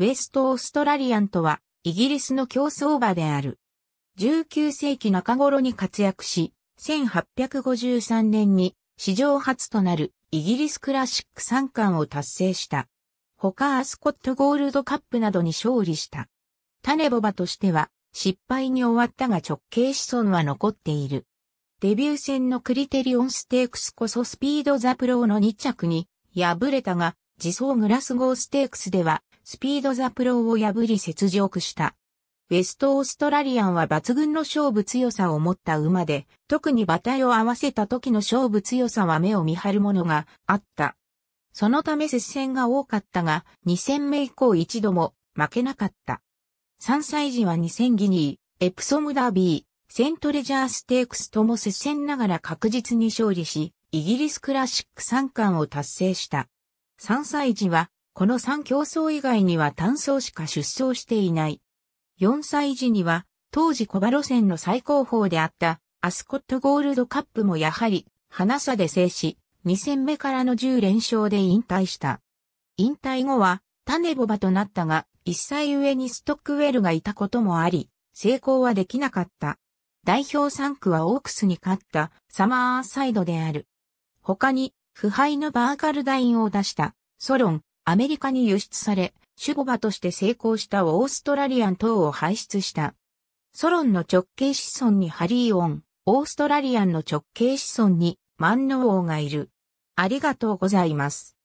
ウェストオーストラリアンとは、イギリスの競争馬である。19世紀中頃に活躍し、1853年に史上初となるイギリスクラシック三冠を達成した。他アスコットゴールドカップなどに勝利した。種ボバとしては失敗に終わったが直径子孫は残っている。デビュー戦のクリテリオンステークスこそスピードザプローの2着に敗れたが自走グラスゴーステークスでは、スピードザプロを破り雪辱した。ウェストオーストラリアンは抜群の勝負強さを持った馬で、特に馬体を合わせた時の勝負強さは目を見張るものがあった。そのため接戦が多かったが、2戦目以降一度も負けなかった。3歳児は2戦ギニー、エプソムダービー、セントレジャーステークスとも接戦ながら確実に勝利し、イギリスクラシック3冠を達成した。3歳児は、この3競争以外には単走しか出走していない。4歳児には、当時小馬路線の最高峰であった、アスコットゴールドカップもやはり、花差で制し、2戦目からの10連勝で引退した。引退後は、種ボバとなったが、1歳上にストックウェルがいたこともあり、成功はできなかった。代表3区はオークスに勝ったサマーサイドである。他に腐敗のバーカルダインを出した、ソロン、アメリカに輸出され、守護馬として成功したオーストラリアン等を輩出した。ソロンの直系子孫にハリーオン、オーストラリアンの直系子孫に万能王がいる。ありがとうございます。